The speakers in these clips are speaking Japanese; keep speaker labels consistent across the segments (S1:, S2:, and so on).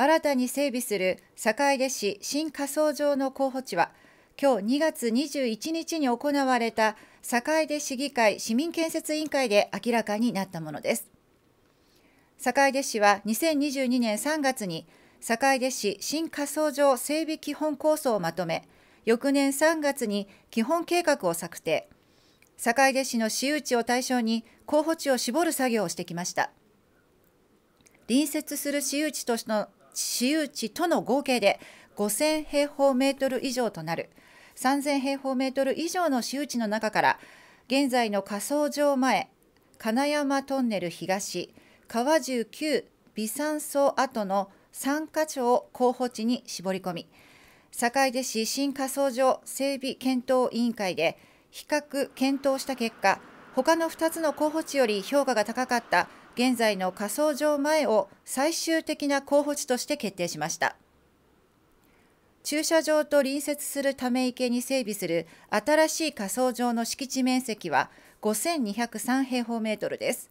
S1: 新たに整備する坂出市新仮想場の候補地は、今日2月21日に行われた坂出市議会市民建設委員会で明らかになったものです。坂出市は2022年3月に坂出市新仮想場整備基本構想をまとめ、翌年3月に基本計画を策定、坂出市の私有地を対象に候補地を絞る作業をしてきました。隣接する私有地としの私有地との合計で5000平方メートル以上となる3000平方メートル以上の私有地の中から現在の仮想場前金山トンネル東川19美山荘跡の3か所を候補地に絞り込み坂出市新仮想場整備検討委員会で比較検討した結果他の2つの候補地より評価が高かった現在の仮想場前を最終的な候補地として決定しました。駐車場と隣接するため池に整備する新しい仮想場の敷地面積は5203平方メートルです。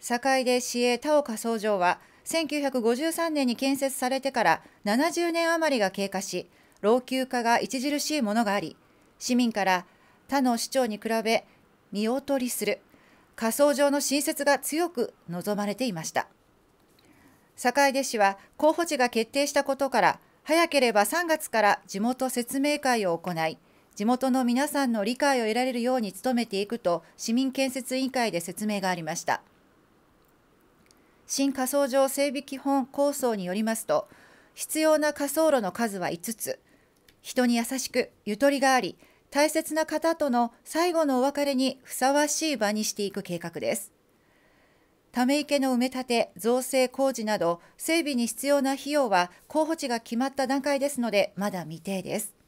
S1: 堺で市営田尾仮想場は1953年に建設されてから70年余りが経過し老朽化が著しいものがあり市民から他の市長に比べ見劣りする火葬場の新設が強く望まれていました坂出市は候補地が決定したことから早ければ3月から地元説明会を行い地元の皆さんの理解を得られるように努めていくと市民建設委員会で説明がありました新火葬場整備基本構想によりますと必要な火葬路の数は5つ人に優しくゆとりがあり大切な方との最後のお別れにふさわしい場にしていく計画です。ため池の埋め立て、造成工事など整備に必要な費用は候補地が決まった段階ですのでまだ未定です。